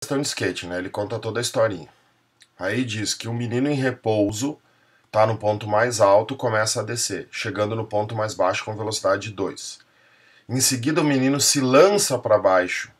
questão de skate, né? Ele conta toda a historinha. Aí diz que o um menino em repouso tá no ponto mais alto, começa a descer, chegando no ponto mais baixo com velocidade 2. Em seguida, o menino se lança para baixo,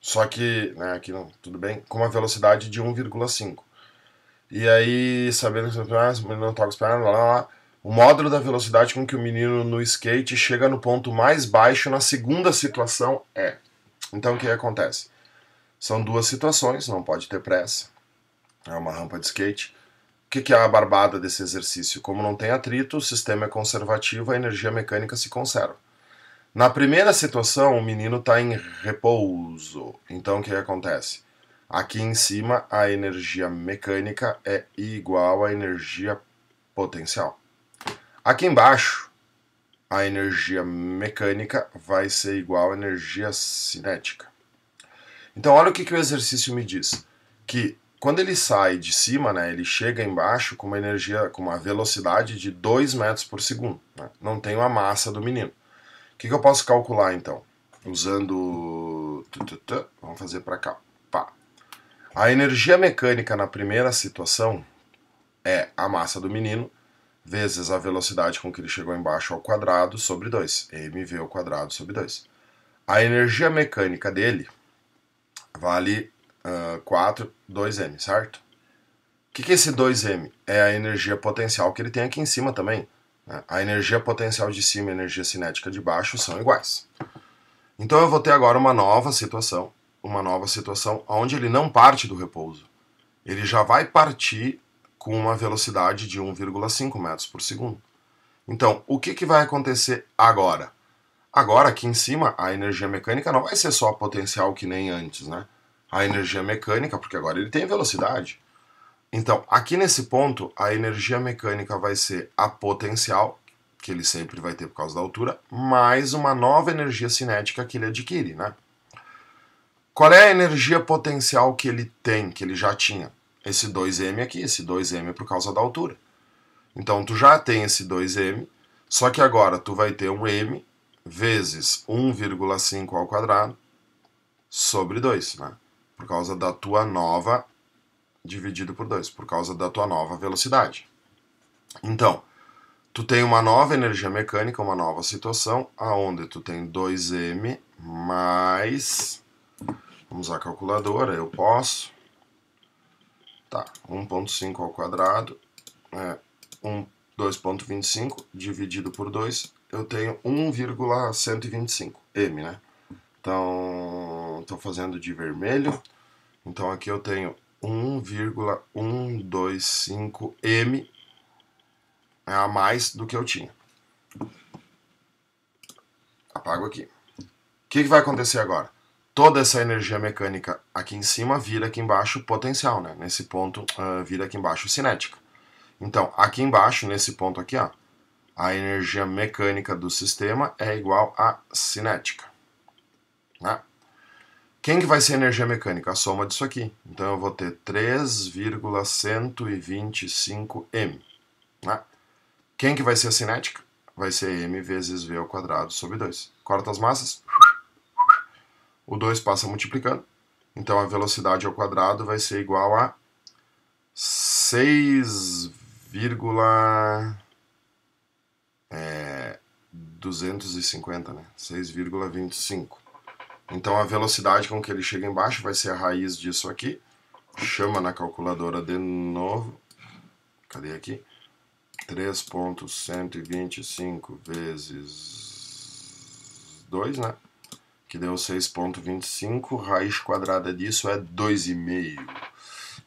só que, né, aqui não, tudo bem, com uma velocidade de 1,5. E aí, sabendo que ah, o menino não toca os pernas, lá, lá, lá, o módulo da velocidade com que o menino no skate chega no ponto mais baixo na segunda situação é. Então, o que acontece? São duas situações, não pode ter pressa. É uma rampa de skate. O que, é a barbada desse exercício? Como não tem atrito, o sistema é conservativo, a energia mecânica se conserva. Na primeira situação, o menino está em repouso. Então, o que, que acontece? Aqui em cima, a energia mecânica é igual à energia potencial. Aqui embaixo, a energia mecânica vai ser igual à energia cinética. Então, olha o que, que o exercício me diz: que quando ele sai de cima, né, ele chega embaixo com uma energia, com uma velocidade de 2 metros por segundo. Né? Não tenho a massa do menino. O que, que eu posso calcular então? Usando. Vamos fazer para cá. Pá. A energia mecânica na primeira situação é a massa do menino vezes a velocidade com que ele chegou embaixo ao quadrado sobre 2, mv ao quadrado sobre 2. A energia mecânica dele vale uh, 4, 2m, certo? O que, que é esse 2m? É a energia potencial que ele tem aqui em cima também. Né? A energia potencial de cima e a energia cinética de baixo são iguais. Então eu vou ter agora uma nova situação, uma nova situação onde ele não parte do repouso. Ele já vai partir com uma velocidade de 1,5 metros por segundo. Então, o que, que vai acontecer agora? Agora, aqui em cima, a energia mecânica não vai ser só potencial que nem antes, né? A energia mecânica, porque agora ele tem velocidade. Então, aqui nesse ponto, a energia mecânica vai ser a potencial, que ele sempre vai ter por causa da altura, mais uma nova energia cinética que ele adquire, né? Qual é a energia potencial que ele tem, que ele já tinha? Esse 2m aqui, esse 2m é por causa da altura. Então, tu já tem esse 2m, só que agora tu vai ter um m vezes 1,5 ao quadrado sobre 2, né? Por causa da tua nova dividido por 2, por causa da tua nova velocidade. Então, tu tem uma nova energia mecânica, uma nova situação, aonde tu tem 2m mais vamos usar a calculadora, eu posso tá, 1.5 ao quadrado é 1 2.25 dividido por 2 eu tenho 1,125 M, né? Então, estou fazendo de vermelho. Então, aqui eu tenho 1,125 M a mais do que eu tinha. Apago aqui. O que, que vai acontecer agora? Toda essa energia mecânica aqui em cima vira aqui embaixo potencial, né? Nesse ponto uh, vira aqui embaixo cinética. Então, aqui embaixo, nesse ponto aqui, ó, a energia mecânica do sistema é igual à cinética. Né? Quem que vai ser a energia mecânica? A soma disso aqui. Então eu vou ter 3,125 m. Né? Quem que vai ser a cinética? Vai ser m vezes v ao quadrado sobre 2. Corta as massas. O 2 passa multiplicando. Então a velocidade ao quadrado vai ser igual a 6, é, 250, né? 6,25. Então a velocidade com que ele chega embaixo vai ser a raiz disso aqui. Chama na calculadora de novo. Cadê aqui? 3.125 vezes 2, né? Que deu 6.25. Raiz quadrada disso é 2,5.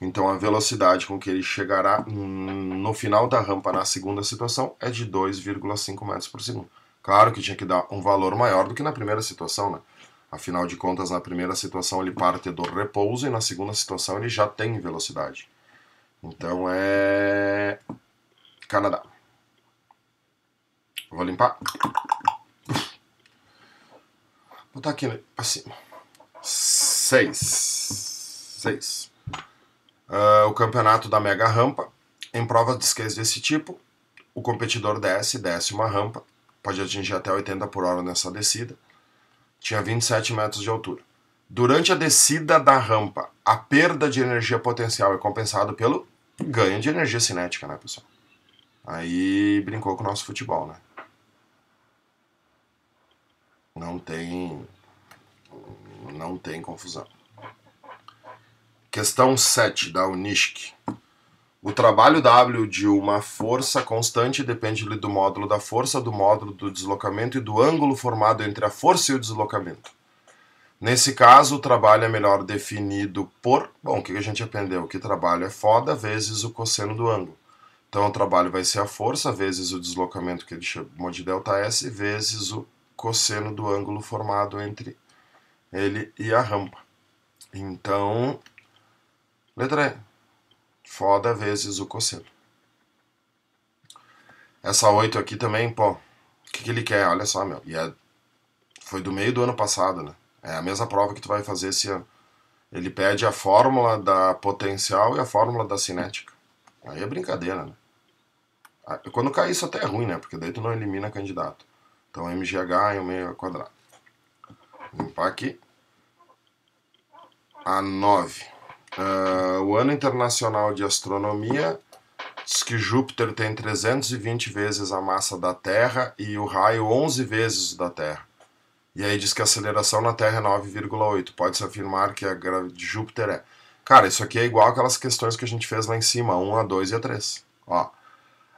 Então a velocidade com que ele chegará no final da rampa na segunda situação é de 2,5 metros por segundo. Claro que tinha que dar um valor maior do que na primeira situação, né? Afinal de contas, na primeira situação ele parte do repouso e na segunda situação ele já tem velocidade. Então é. Canadá. Vou limpar. Vou Botar aqui né, para cima. Seis. Seis uh, o campeonato da mega rampa. Em provas de skate desse tipo, o competidor desce, desce uma rampa, pode atingir até 80 por hora nessa descida, tinha 27 metros de altura. Durante a descida da rampa, a perda de energia potencial é compensado pelo ganho de energia cinética, né, pessoal? Aí brincou com o nosso futebol, né? Não tem não tem confusão. Questão 7 da Unisc. O trabalho W de uma força constante depende do módulo da força, do módulo do deslocamento e do ângulo formado entre a força e o deslocamento. Nesse caso, o trabalho é melhor definido por. Bom, o que a gente aprendeu? Que trabalho é foda vezes o cosseno do ângulo. Então, o trabalho vai ser a força vezes o deslocamento que ele chamou de ΔS tá vezes o cosseno do ângulo formado entre ele e a rampa. Então, Letra E. Foda vezes o cosseno. Essa 8 aqui também, pô. O que, que ele quer? Olha só, meu. E é, foi do meio do ano passado, né? É a mesma prova que tu vai fazer esse ano. Ele pede a fórmula da potencial e a fórmula da cinética. Aí é brincadeira, né? Ah, quando cai isso até é ruim, né? Porque daí tu não elimina candidato. Então MGH em meio ao quadrado. Limpar aqui. A 9. Uh, o Ano Internacional de Astronomia diz que Júpiter tem 320 vezes a massa da Terra e o raio 11 vezes da Terra. E aí diz que a aceleração na Terra é 9,8. Pode-se afirmar que a de Júpiter é. Cara, isso aqui é igual aquelas questões que a gente fez lá em cima, 1, a 2 e a 3. Ó,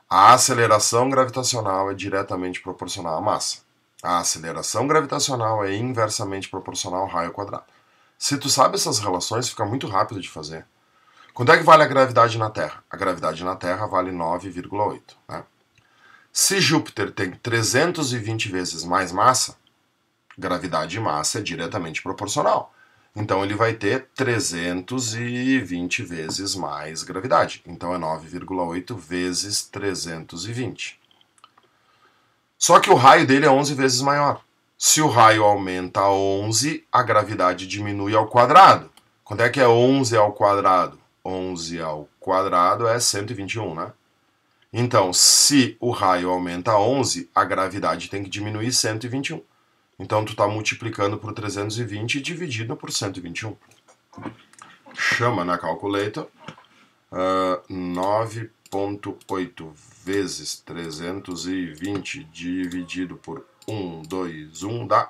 a aceleração gravitacional é diretamente proporcional à massa. A aceleração gravitacional é inversamente proporcional ao raio quadrado. Se tu sabe essas relações, fica muito rápido de fazer. Quanto é que vale a gravidade na Terra? A gravidade na Terra vale 9,8. Né? Se Júpiter tem 320 vezes mais massa, gravidade e massa é diretamente proporcional. Então ele vai ter 320 vezes mais gravidade. Então é 9,8 vezes 320. Só que o raio dele é 11 vezes maior. Se o raio aumenta a 11, a gravidade diminui ao quadrado. Quanto é que é 11 ao quadrado? 11 ao quadrado é 121, né? Então, se o raio aumenta a 11, a gravidade tem que diminuir 121. Então, tu está multiplicando por 320 e dividindo por 121. Chama na calculadora Uh, 9.8 vezes 320 dividido por 1, 2, 1 dá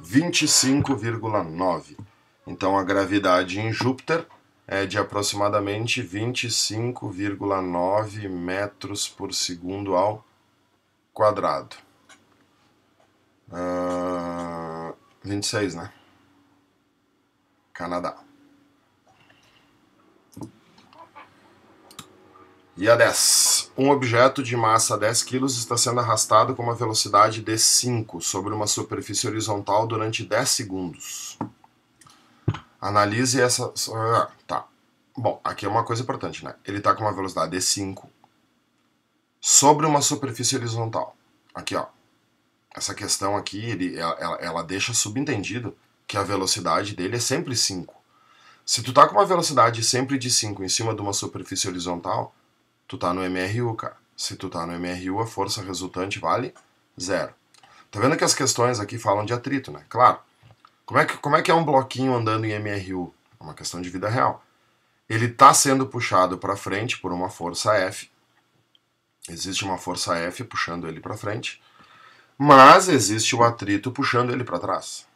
25,9. Então a gravidade em Júpiter é de aproximadamente 25,9 metros por segundo ao quadrado. Uh, ah, 26, né? Canadá. E a 10. Um objeto de massa 10 kg está sendo arrastado com uma velocidade de 5 sobre uma superfície horizontal durante 10 segundos. Analise essa. Ah, tá. Bom, aqui é uma coisa importante, né? Ele está com uma velocidade de 5 sobre uma superfície horizontal. Aqui, ó. Essa questão aqui, ele, ela, ela deixa subentendido que a velocidade dele é sempre 5. Se tu tá com uma velocidade sempre de 5 em cima de uma superfície horizontal, Tu tá no MRU, cara. Se tu tá no MRU, a força resultante vale zero. Tá vendo que as questões aqui falam de atrito, né? Claro. Como é que, como é, que é um bloquinho andando em MRU? É uma questão de vida real. Ele está sendo puxado para frente por uma força F. Existe uma força F puxando ele para frente, mas existe o atrito puxando ele para trás.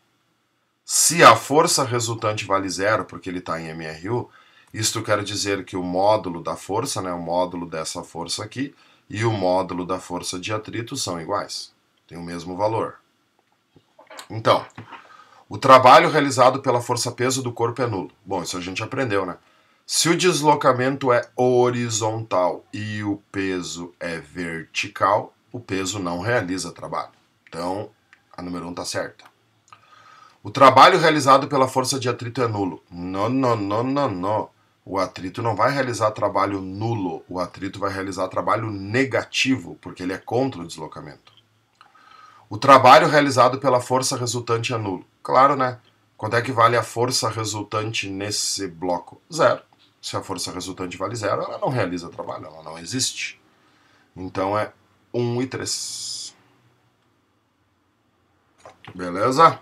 Se a força resultante vale zero porque ele está em MRU, isto quer dizer que o módulo da força, né, o módulo dessa força aqui, e o módulo da força de atrito são iguais, tem o mesmo valor. Então, o trabalho realizado pela força-peso do corpo é nulo. Bom, isso a gente aprendeu, né? Se o deslocamento é horizontal e o peso é vertical, o peso não realiza trabalho. Então, a número 1 um está certa. O trabalho realizado pela força de atrito é nulo. Não, não, não, não, não o atrito não vai realizar trabalho nulo, o atrito vai realizar trabalho negativo, porque ele é contra o deslocamento. O trabalho realizado pela força resultante é nulo. Claro, né? Quanto é que vale a força resultante nesse bloco? Zero. Se a força resultante vale zero, ela não realiza trabalho, ela não existe. Então é 1 um e 3. Beleza?